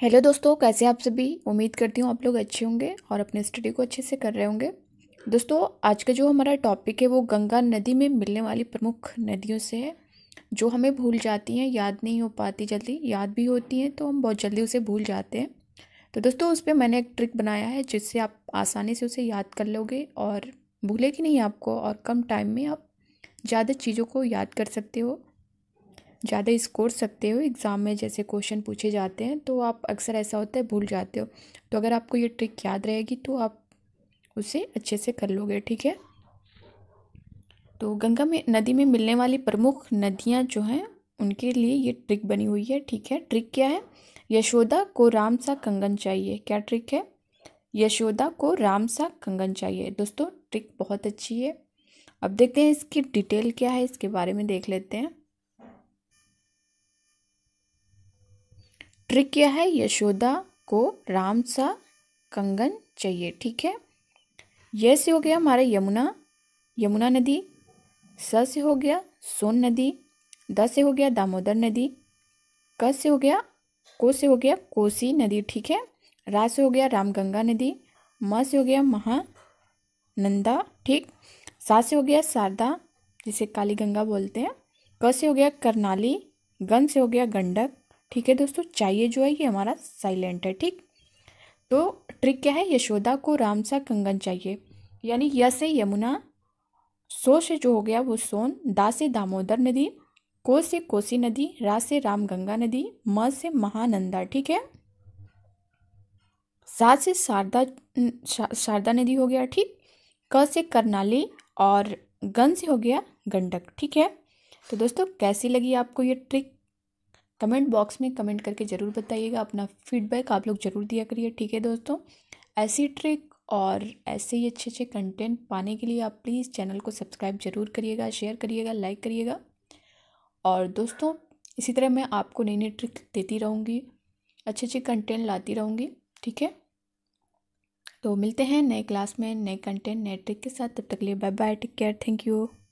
hello दोस्तों कैसे आप सभी उम्मीद करती हूँ आप लोग अच्छे होंगे और अपने स्टडी को अच्छे से कर रहे होंगे दोस्तों आज का जो हमारा टॉपिक है वो गंगा नदी में मिलने वाली प्रमुख नदियों से है जो हमें भूल जाती हैं याद नहीं हो पाती जल्दी याद भी होती हैं तो हम बहुत जल्दी उसे भूल जाते हैं तो दोस्तों उस पर मैंने एक ट्रिक बनाया है जिससे आप आसानी से उसे याद कर लोगे और भूलेगी नहीं आपको और कम टाइम में आप ज़्यादा चीज़ों को याद कर सकते हो ज़्यादा स्कोर सकते हो एग्ज़ाम में जैसे क्वेश्चन पूछे जाते हैं तो आप अक्सर ऐसा होता है भूल जाते हो तो अगर आपको ये ट्रिक याद रहेगी तो आप उसे अच्छे से कर लोगे ठीक है तो गंगा में नदी में मिलने वाली प्रमुख नदियाँ जो हैं उनके लिए ये ट्रिक बनी हुई है ठीक है ट्रिक क्या है यशोदा को राम सा कंगन चाहिए क्या ट्रिक है यशोदा को राम सा कंगन चाहिए दोस्तों ट्रिक बहुत अच्छी है अब देखते हैं इसकी डिटेल क्या है इसके बारे में देख लेते हैं ट्रिक क्या है यशोदा को राम सा कंगन चाहिए ठीक है यह से हो गया हमारा यमुना यमुना नदी स से हो गया सोन नदी द से हो गया दामोदर नदी क से हो गया को से हो गया कोसी नदी ठीक है रा से हो गया रामगंगा नदी म से हो गया महानंदा ठीक सा से हो गया शारदा जिसे काली गंगा बोलते हैं क से हो गया करनाली गन से हो गया गंडक ठीक है दोस्तों चाहिए जो है ये हमारा साइलेंट है ठीक तो ट्रिक क्या है यशोदा को राम सा कंगन चाहिए यानी य से यमुना सो से जो हो गया वो सोन दा से दामोदर नदी को से कोसी नदी रा से राम गंगा नदी म से महानंदा ठीक है सा से शारदा शारदा नदी हो गया ठीक क से करनाली और गन से हो गया गंडक ठीक है तो दोस्तों कैसी लगी आपको ये ट्रिक कमेंट बॉक्स में कमेंट करके ज़रूर बताइएगा अपना फीडबैक आप लोग ज़रूर दिया करिए ठीक है दोस्तों ऐसी ट्रिक और ऐसे ही अच्छे अच्छे कंटेंट पाने के लिए आप प्लीज़ चैनल को सब्सक्राइब ज़रूर करिएगा शेयर करिएगा लाइक करिएगा और दोस्तों इसी तरह मैं आपको नई नई ट्रिक देती रहूँगी अच्छे अच्छे कंटेंट लाती रहूँगी ठीक है तो मिलते हैं नए क्लास में नए कंटेंट नए ट्रिक के साथ तब तक लिए bye bye take care thank you